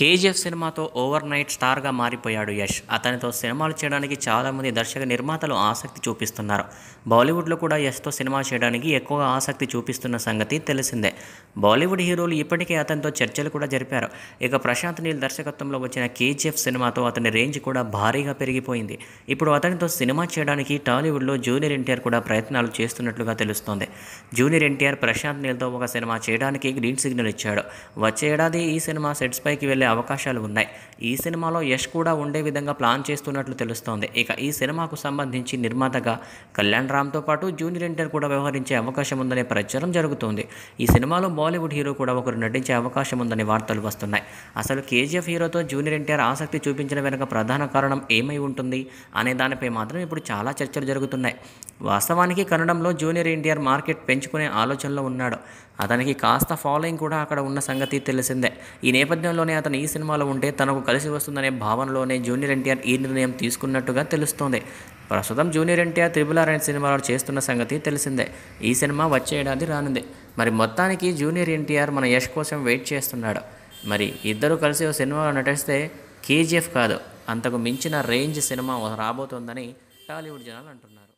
KGF సినిమాతో over night స్టార్గా మారిపోయాడు యష్ అతనితో సినిమాలు చేయడానికి చాలామంది దర్శక నిర్మాతలు ఆసక్తి చూపిస్తున్నారు బాలీవుడ్లో కూడా యష్తో సినిమా చేయడానికి ఎక్కువగా ఆసక్తి చూపిస్తున్న సంగతి తెలిసిందే బాలీవుడ్ హీరోలు ఇప్పటికే అతనితో చర్చలు కూడా జరిపారు ఇక ప్రశాంత్ నీల్ దర్శకత్వంలో వచ్చిన కేజీఎఫ్ సినిమాతో అతని రేంజ్ కూడా భారీగా పెరిగిపోయింది ఇప్పుడు అతనితో సినిమా చేయడానికి టాలీవుడ్లో జూనియర్ ఎన్టీఆర్ కూడా ప్రయత్నాలు చేస్తున్నట్లుగా తెలుస్తోంది జూనియర్ ఎన్టీఆర్ ప్రశాంత్ నీల్తో ఒక సినిమా చేయడానికి గ్రీన్ సిగ్నల్ ఇచ్చాడు వచ్చే ఏడాది ఈ సినిమా సెట్స్ పైకి వెళ్ళే అవకాశాలు ఉన్నాయి ఈ సినిమాలో యష్ కూడా ఉండే విధంగా ప్లాన్ చేస్తున్నట్లు తెలుస్తోంది ఇక ఈ సినిమాకు సంబంధించి నిర్మాతగా కళ్యాణ్ రామ్తో పాటు జూనియర్ ఎన్టీఆర్ కూడా వ్యవహరించే అవకాశం ఉందనే ప్రచారం జరుగుతోంది ఈ సినిమాలో బాలీవుడ్ హీరో కూడా ఒకరు నటించే అవకాశం ఉందనే వార్తలు వస్తున్నాయి అసలు కేజీఎఫ్ హీరోతో జూనియర్ ఎన్టీఆర్ ఆసక్తి చూపించిన వెనుక ప్రధాన కారణం ఏమై ఉంటుంది అనే దానిపై మాత్రం ఇప్పుడు చాలా చర్చలు జరుగుతున్నాయి వాస్తవానికి కన్నడంలో జూనియర్ ఎన్టీఆర్ మార్కెట్ పెంచుకునే ఆలోచనలో ఉన్నాడు అతనికి కాస్త ఫాలోయింగ్ కూడా అక్కడ ఉన్న సంగతి తెలిసిందే ఈ నేపథ్యంలోనే అతను ఈ సినిమాలో ఉంటే తనకు కలిసి వస్తుందనే భావనలోనే జూనియర్ ఎన్టీఆర్ ఈ నిర్ణయం తీసుకున్నట్టుగా తెలుస్తోంది ప్రస్తుతం జూనియర్ ఎన్టీఆర్ త్రిబుల్ ఆర్ అనే సినిమాలో చేస్తున్న సంగతి తెలిసిందే ఈ సినిమా వచ్చేడాది రానుంది మరి మొత్తానికి జూనియర్ ఎన్టీఆర్ మన యష్ కోసం వెయిట్ చేస్తున్నాడు మరి ఇద్దరు కలిసి ఓ సినిమాలో నటిస్తే కేజీఎఫ్ కాదు అంతకు మించిన రేంజ్ సినిమా రాబోతోందని టాలీవుడ్ జనాలు అంటున్నారు